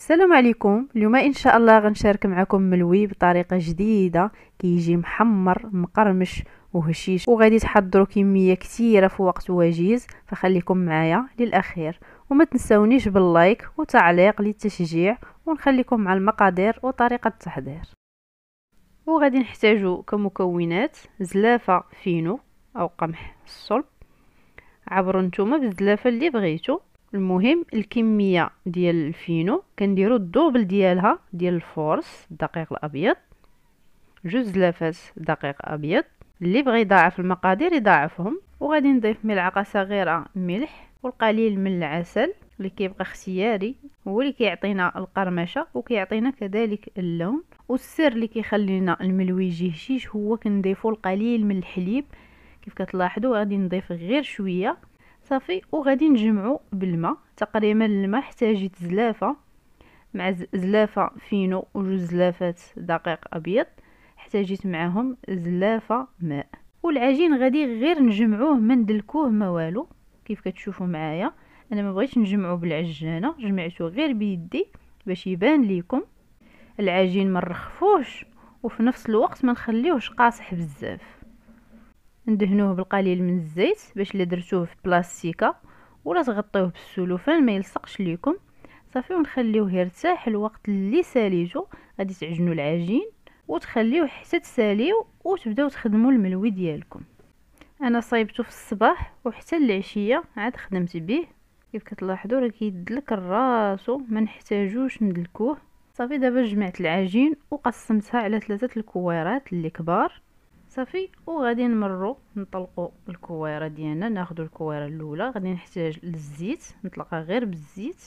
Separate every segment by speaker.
Speaker 1: السلام عليكم اليوم ان شاء الله غنشارك معكم ملوي بطريقه جديده كيجي كي محمر مقرمش وهشيش وغادي تحضروا كميه كثيره في وقت وجيز فخليكم معايا للاخير وما تنساونيش باللايك وتعليق للتشجيع ونخليكم مع المقادير وطريقه التحضير وغادي نحتاجو كمكونات زلافه فينو او قمح الصلب عبروا نتوما بالزلافه اللي بغيتو المهم الكميه ديال الفينو كنديرو الدوبل ديالها ديال الفورس الدقيق الابيض جوج زلافات دقيق ابيض اللي بغى يضاعف المقادير يضاعفهم وغادي نضيف ملعقه صغيره ملح والقليل من العسل اللي كيبقى اختياري هو اللي كيعطينا القرمشه وكيعطينا كذلك اللون والسر اللي كيخلينا الملوي يجي هشيش هو كنضيفو القليل من الحليب كيف كتلاحظوا غادي نضيف غير شويه صافي وغادي نجمعو بالماء تقريبا الماء احتاجت زلافه مع زلافه فينو وجوج زلافات دقيق ابيض احتاجت معاهم زلافه ماء والعجين غادي غير نجمعوه ما ندلكوه ما والو كيف كتشوفوا معايا انا ما بغيتش نجمعو بالعجانه جمعته غير بيدي باش يبان ليكم العجين ما نرخفوش وفي نفس الوقت ما نخليوهش قاصح بزاف ندهنوه بالقليل من الزيت باش اللي درتوه في بلاستيكه ولا تغطيوه بالسلوفان ما يلصقش ليكم صافي ونخليوه يرتاح الوقت اللي ساليتو غادي تعجنوا العجين وتخليوه حتى تساليو وتبداو تخدموا الملوي ديالكم انا صايبته في الصباح وحتى العشيه عاد خدمت به كيف كتلاحظوا راه كيدلك راسو ما نحتاجوش ندلكوه صافي دابا جمعت العجين وقسمتها على ثلاثه الكويرات اللي كبار صافي وغادي نمرو نطلقو الكويره ديالنا ناخدو الكويره الاولى غادي نحتاج للزيت نطلقها غير بالزيت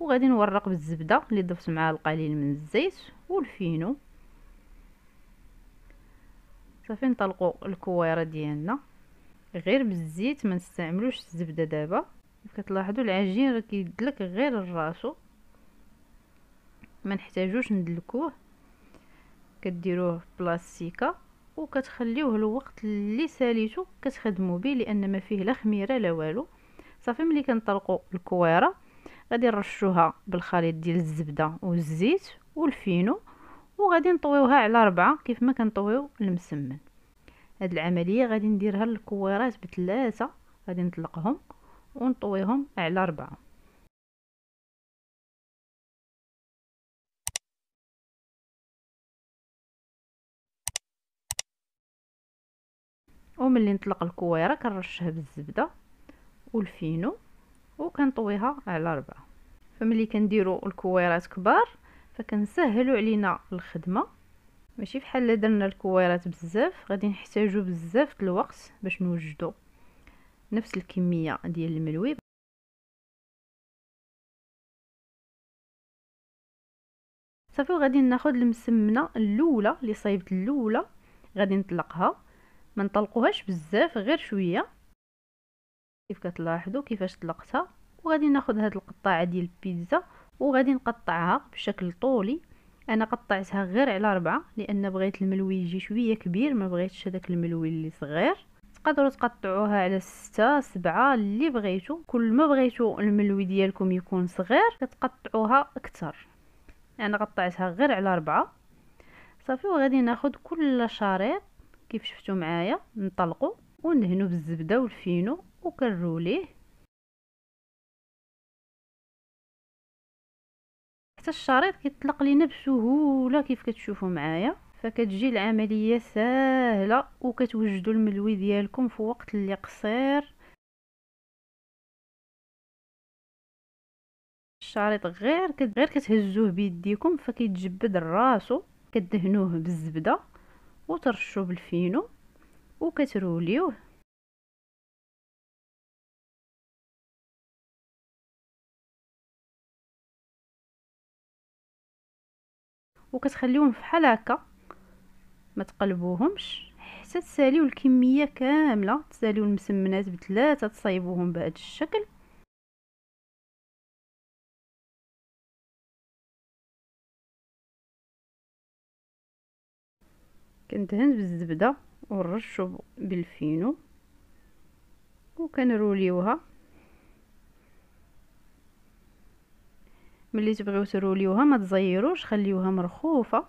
Speaker 1: وغادي نورق بالزبده اللي ضفت معها القليل من الزيت والفينو صافي نطلقو الكويره ديالنا غير بالزيت ما نستعملوش الزبده دابا كتلاحظوا العجين راه كيدلك غير الراسو ما نحتاجوش ندلكوه كديروه بلاستيكه وكتخليوه الوقت اللي ساليتو كتخدمو به لان ما فيه لا خميره لا والو صافي ملي كنطلقوا الكويره غادي نرشوها بالخليط ديال الزبده والزيت والفينو وغادي نطويوها على ربعة كيف ما كنطويو المسمن هاد العمليه غادي نديرها للكويرات بثلاثه غادي نطلقهم
Speaker 2: ونطويهم على ربعة وملي نطلق الكويره كنرشها بالزبده
Speaker 1: والفينو وكنطويها على ربعه فملي كنديروا الكويرات كبار فكنسهلوا علينا الخدمه ماشي بحال الا درنا الكويرات
Speaker 2: بزاف غادي نحتاجو بزاف د الوقت باش نوجدو نفس الكميه ديال الملوي صافي وغادي ناخذ المسمنه الاولى اللي صايبت الاولى
Speaker 1: غادي نطلقها ما نطلقوهاش بزاف غير شويه كيف كتلاحظوا كيفاش طلقتها وغادي ناخذ هاد القطاعه ديال البيتزا وغادي نقطعها بشكل طولي انا قطعتها غير على ربعة لان بغيت الملوي يجي شويه كبير ما بغيتش هذاك الملوي اللي صغير تقدروا تقطعوها على ستة سبعة اللي بغيتو كل ما بغيتو الملوي ديالكم يكون صغير كتقطعوها اكثر انا قطعتها غير على ربعة صافي وغادي ناخد كل شريط
Speaker 2: كيف شفتوا معايا نطلقوا ونهنو بالزبده والفينو وكنروليه حتى الشريط كيطلق لينا بسهوله كيف كتشوفوا معايا فكتجي العمليه سهله وكتوجدوا الملوي ديالكم في وقت اللي قصير الشريط غير كت... غير كتهزوه
Speaker 1: بيديكم فكيتجبد راسو كدهنوه بالزبده وترشوا
Speaker 2: بالفينو وكتروليوه وكتخليوهم فحال هكا ما تقلبوهمش
Speaker 1: حتى تساليو الكميه كامله تساليو المسمنات بثلاثه تصايبوهم
Speaker 2: بهذا الشكل كندهن بالزبدة ونرشو بالفينو وكنروليوها
Speaker 1: ملي تبغيو تروليوها ما تزيروش خليوها مرخوفه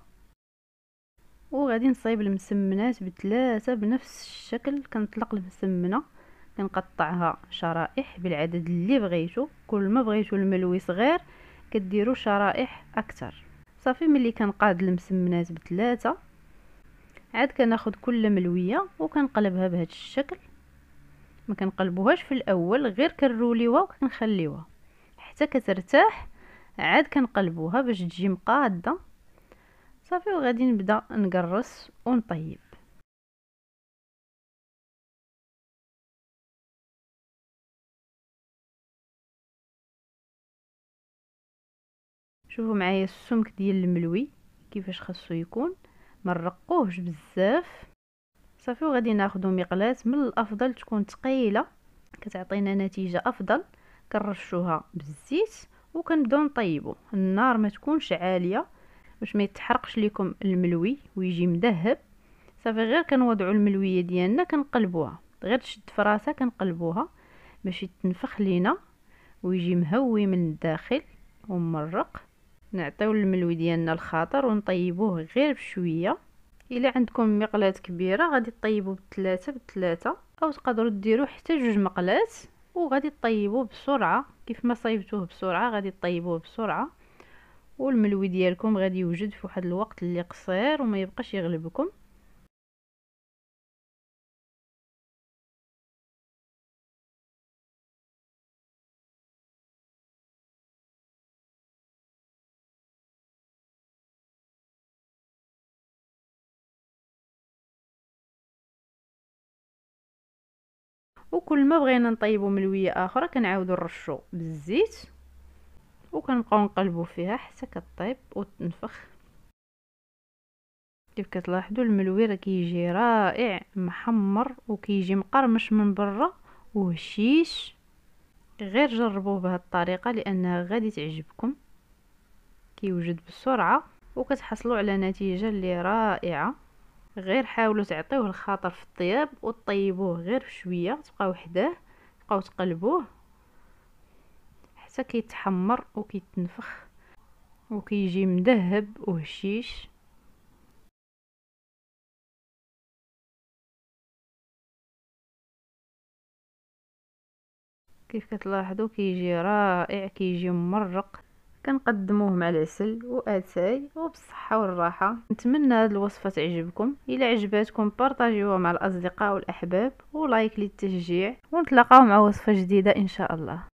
Speaker 1: وغادي نصايب المسمنات بثلاثه بنفس الشكل كنطلق المسمنه كنقطعها شرائح بالعدد اللي بغيتو كل ما بغيتو الملوي صغير كديرو شرائح اكثر صافي ملي كنقاد المسمنات بثلاثه عاد كناخد كل ملويه وكنقلبها بهذا الشكل ما كنقلبوهاش في الاول غير كنروليوها وكنخليوها حتى كترتاح عاد كنقلبوها
Speaker 2: باش تجي مقاده صافي وغادي نبدا نقرص ونطيب شوفوا معايا السمك ديال الملوي كيفاش خاصو يكون مرقوهش بزاف
Speaker 1: صافي وغادي ناخدو مقلاه من الافضل تكون تقيله كتعطينا نتيجه افضل كنرشوها بالزيت وكنبداو نطيبو النار ما تكونش عاليه باش ما يتحرقش لكم الملوي ويجي مذهب صافي غير كنوضعو الملويه ديالنا كنقلبوها غير تشد فراسها كنقلبوها باش يتنفخ لينا ويجي مهوي من الداخل ومرق نعطيو الملوي ديالنا الخاطر ونطيبوه غير بشويه الا عندكم مقلات كبيره غادي طيبوه بثلاثه بثلاثه او تقدروا ديروا حتى جوج مقلات وغادي طيبوه بسرعه كيف ما صايبتوه بسرعه غادي طيبوه بسرعه
Speaker 2: والملوي ديالكم غادي يوجد في واحد الوقت اللي قصير وما يبقاش يغلبكم وكل ما بغينا نطيبو ملويه
Speaker 1: اخرى كنعاودو نرشو بالزيت وكنبقاو نقلبو فيها حتى كطيب وتنفخ كيف كتلاحظوا الملوي راه كيجي رائع محمر وكيجي مقرمش من برا وهشيش غير جربوه بهذه الطريقه لانها غادي تعجبكم كيوجد بسرعه وكتحصلوا على نتيجه اللي رائعه غير حاولوا تعطيوه الخاطر في الطياب وطيبوه غير بشويه تبقى وحده تبقاو تقلبوه حتى كيتحمر وكيتنفخ
Speaker 2: وكيجي مذهب وهشيش كيف كتلاحظوا كيجي رائع كيجي مرق كنقدموه مع العسل
Speaker 1: واتاي وبالصحه والراحه نتمنى هذه الوصفه تعجبكم الى عجبتكم
Speaker 2: بارطاجيوها مع الاصدقاء والاحباب ولايك للتشجيع ونتلاقاو مع وصفه جديده ان شاء الله